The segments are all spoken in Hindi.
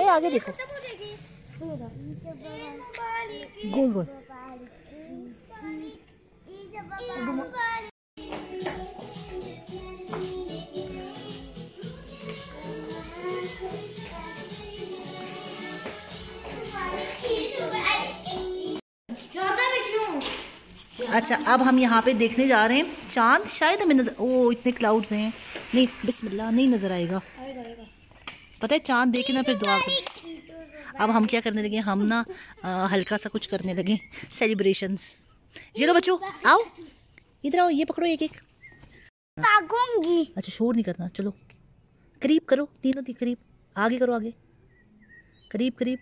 अरे आगे देखो गोल गोल अच्छा अब हम यहाँ पे देखने जा रहे हैं चांद शायद हमें नजर ओ इतने क्लाउड्स हैं नहीं बिस्मिल्लाह नहीं नजर आएगा आएगा आएगा पता है चांद देखे ना फिर दुआ अब हम क्या करने लगे हम ना हल्का सा कुछ करने लगे सेलिब्रेशन ये लो बच्चों आओ इधर आओ ये पकड़ो एक एक अच्छा शोर नहीं करना चलो करीब करो तीनों तीन करीब आगे करो आगे करीब करीब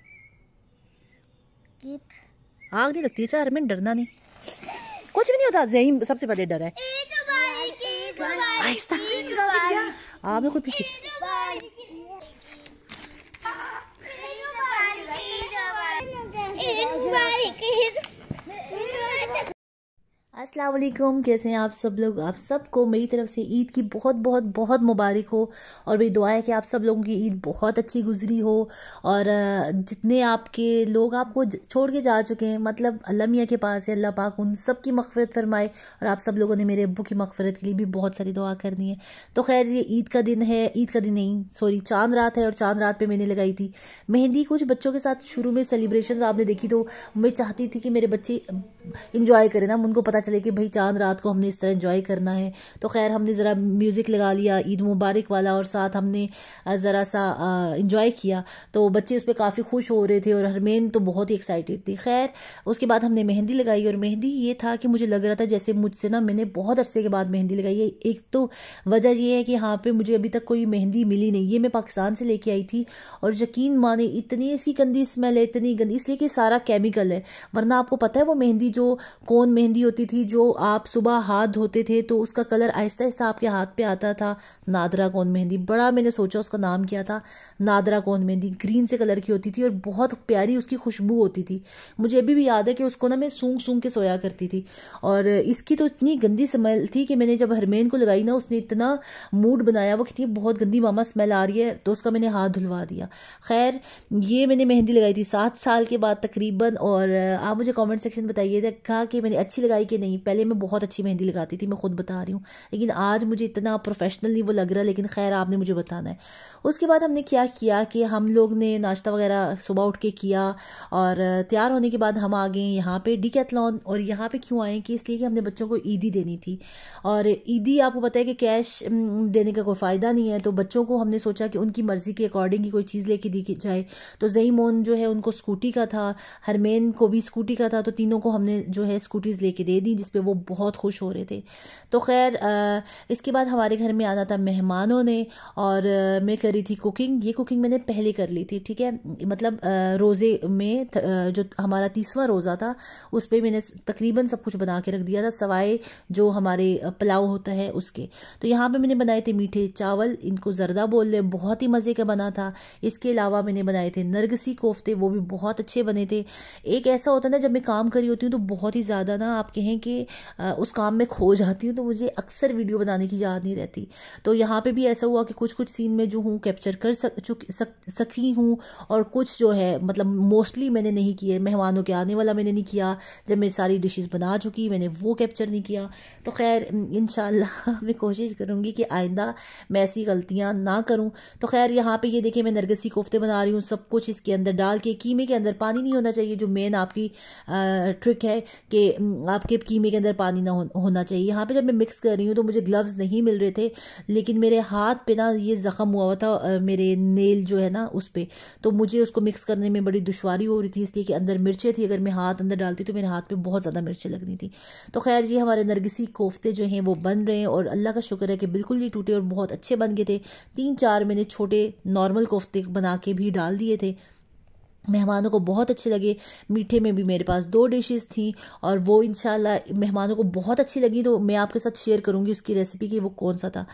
आग नहीं लगती है चार मिनट डरना नहीं कुछ भी नहीं होता यही सबसे पहले डर है आहिस्ता खुद पीछे असलकुम कैसे हैं आप सब लोग आप सबको मेरी तरफ से ईद की बहुत बहुत बहुत मुबारक हो और मेरी दुआ है कि आप सब लोगों की ईद बहुत अच्छी गुजरी हो और जितने आपके लोग आपको छोड़ के जा चुके हैं मतलब अल्लाह के पास है अल्लाह पाक उन सब की मफफ़रत फरमाए और आप सब लोगों ने मेरे अबू की मफफ़रत के लिए भी बहुत सारी दुआ करनी है तो खैर ये ईद का दिन है ईद का दिन नहीं सॉरी चांद रात है और चांद रात पर मैंने लगाई थी मेहंदी कुछ बच्चों के साथ शुरू में सेलिब्रेशन आपने देखी तो मैं चाहती थी कि मेरे बच्चे इंजॉय करें ना उनको पता चले कि भाई चांद रात को हमने इस तरह इन्जॉय करना है तो खैर हमने ज़रा म्यूज़िक लगा लिया ईद मुबारक वाला और साथ हमने ज़रा सा इन्जॉय किया तो बच्चे उस पर काफ़ी खुश हो रहे थे और हरमेन तो बहुत ही एक्साइटेड थी खैर उसके बाद हमने मेहंदी लगाई और मेहंदी ये था कि मुझे लग रहा था जैसे मुझसे ना मैंने बहुत अरसे के बाद मेहंदी लगाई है एक तो वजह यह है कि यहाँ पर मुझे अभी तक कोई मेहंदी मिली नहीं ये मैं पाकिस्तान से लेके आई थी और यकीन माने इतनी इसकी गंदी स्मेल है इतनी गंदी इसलिए कि सारा केमिकल है वरना आपको पता है वो मेहंदी जो कौन मेहंदी होती थी थी जो आप सुबह हाथ धोते थे तो उसका कलर आहिस्ता आहिस्ता आपके हाथ पे आता था नादरा कौन मेहंदी बड़ा मैंने सोचा उसका नाम क्या था नादरा कौन मेहंदी ग्रीन से कलर की होती थी और बहुत प्यारी उसकी खुशबू होती थी मुझे अभी भी याद है कि उसको ना मैं सूंघ सूंघ के सोया करती थी और इसकी तो इतनी गंदी स्मेल थी कि मैंने जब हरमेन को लगाई ना उसने इतना मूड बनाया वो कितनी बहुत गंदी मामा स्मेल आ रही है तो उसका मैंने हाथ धुलवा दिया खैर ये मैंने मेहंदी लगाई थी सात साल के बाद तकरीबन और आप मुझे कमेंट सेक्शन बताइए कहा कि मैंने अच्छी लगाई कि नहीं पहले मैं बहुत अच्छी मेहंदी लगाती थी मैं खुद बता रही हूँ लेकिन आज मुझे इतना प्रोफेशनली वो लग रहा है लेकिन खैर आपने मुझे बताना है उसके बाद हमने क्या किया कि हम लोग ने नाश्ता वगैरह सुबह उठ के किया और तैयार होने के बाद हम आ गए यहाँ पे कैथलॉन और यहाँ पे क्यों आए कि इसलिए कि हमने बच्चों को ईदी देनी थी और ईदी आपको पता है कि कैश देने का कोई फ़ायदा नहीं है तो बच्चों को हमने सोचा कि उनकी मर्ज़ी के अकॉर्डिंग ही कोई चीज़ लेके दी जाए तो मोन जो है उनको स्कूटी का था हरमेन को भी स्कूटी का था तो तीनों को हमने जो है स्कूटीज़ लेके दे दी थी जिसपे वो बहुत खुश हो रहे थे तो खैर इसके बाद हमारे घर में आना था मेहमानों ने और मैं करी थी कुकिंग ये कुकिंग मैंने पहले कर ली थी ठीक है मतलब रोज़े में जो हमारा तीसवा रोज़ा था उस पर मैंने तकरीबन सब कुछ बना के रख दिया था सवाए जो हमारे पुलाव होता है उसके तो यहाँ पर मैंने बनाए थे मीठे चावल इनको जरदा बोल ले बहुत ही मज़े का बना था इसके अलावा मैंने बनाए थे नरगसी कोफ्ते वो भी बहुत अच्छे बने थे एक ऐसा होता है ना जब मैं काम करी होती हूँ तो बहुत ही ज़्यादा ना आप कहें के उस काम में खो जाती हूँ तो मुझे अक्सर वीडियो बनाने की याद नहीं रहती तो यहाँ पे भी ऐसा हुआ कि कुछ कुछ सीन में जो हूँ कैप्चर कर सक चुक सक सकी हूँ और कुछ जो है मतलब मोस्टली मैंने नहीं किए मेहमानों के आने वाला मैंने नहीं किया जब मैं सारी डिशेज़ बना चुकी मैंने वो कैप्चर नहीं किया तो खैर इन मैं कोशिश करूँगी कि आइंदा मैं ऐसी गलतियाँ ना करूँ तो खैर यहाँ पर ये देखिए मैं नरगसी कोफ्ते बना रही हूँ सब कुछ इसके अंदर डाल के कीमे के अंदर पानी नहीं होना चाहिए जो मेन आपकी ट्रिक है कि आपके कीमे के अंदर पानी ना हो, होना चाहिए यहाँ पे जब मैं मिक्स कर रही हूँ तो मुझे ग्लव्स नहीं मिल रहे थे लेकिन मेरे हाथ पे ना ये ज़ख़म हुआ हुआ था मेरे नेल जो है ना उस पर तो मुझे उसको मिक्स करने में बड़ी दुशारी हो रही थी इसलिए कि अंदर मिर्चें थी अगर मैं हाथ अंदर डालती तो मेरे हाथ पर बहुत ज़्यादा मिर्चें लग थी तो खैर ये हमारे नरगसी कोफ्ते जो हैं वो बन रहे हैं और अल्लाह का शुक्र है कि बिल्कुल नहीं टूटे और बहुत अच्छे बन गए थे तीन चार मैंने छोटे नॉर्मल कोफ्ते बना के भी डाल दिए थे मेहमानों को बहुत अच्छे लगे मीठे में भी मेरे पास दो डिशेस थी और वो इन मेहमानों को बहुत अच्छी लगी तो मैं आपके साथ शेयर करूंगी उसकी रेसिपी की वो कौन सा था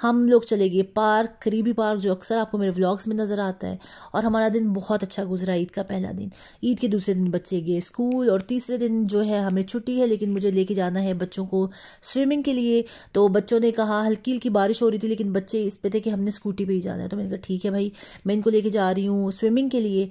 हम लोग चले गए पार्क करीबी पार्क जो अक्सर आपको मेरे व्लॉग्स में नज़र आता है और हमारा दिन बहुत अच्छा गुजरा ईद का पहला दिन ईद के दूसरे दिन बच्चे गए स्कूल और तीसरे दिन जो है हमें छुट्टी है लेकिन मुझे लेके जाना है बच्चों को स्विमिंग के लिए तो बच्चों ने कहा हल्की हल्की बारिश हो रही थी लेकिन बच्चे इस पे थे कि हमने स्कूटी पर ही जाना है तो मैंने कहा ठीक है भाई मैं इनको लेके जा रही हूँ स्विमिंग के लिए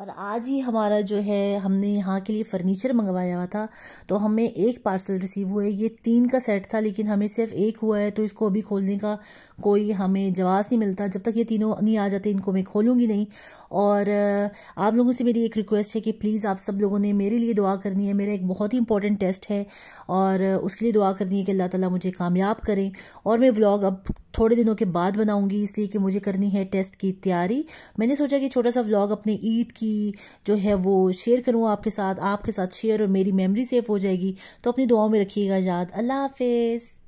और आज ही हमारा जो है हमने यहाँ के लिए फ़र्नीचर मंगवाया हुआ था तो हमें एक पार्सल रिसीव हुआ है ये तीन का सेट था लेकिन हमें सिर्फ एक हुआ है तो इसको अभी खोलने का कोई हमें जवाब नहीं मिलता जब तक ये तीनों नहीं आ जाते इनको मैं खोलूँगी नहीं और आप लोगों से मेरी एक रिक्वेस्ट है कि प्लीज़ आप सब लोगों ने मेरे लिए दुआ करनी है मेरा एक बहुत ही इंपॉर्टेंट टेस्ट है और उसके लिए दुआ करनी है कि अल्लाह ताली मुझे कामयाब करें और मैं ब्लॉग अब थोड़े दिनों के बाद बनाऊंगी इसलिए कि मुझे करनी है टेस्ट की तैयारी मैंने सोचा कि छोटा सा व्लॉग अपने ईद की जो है वो शेयर करूँ आपके साथ आपके साथ शेयर और मेरी मेमोरी सेफ हो जाएगी तो अपनी दुआओं में रखिएगा याद अल्लाह हाफिज़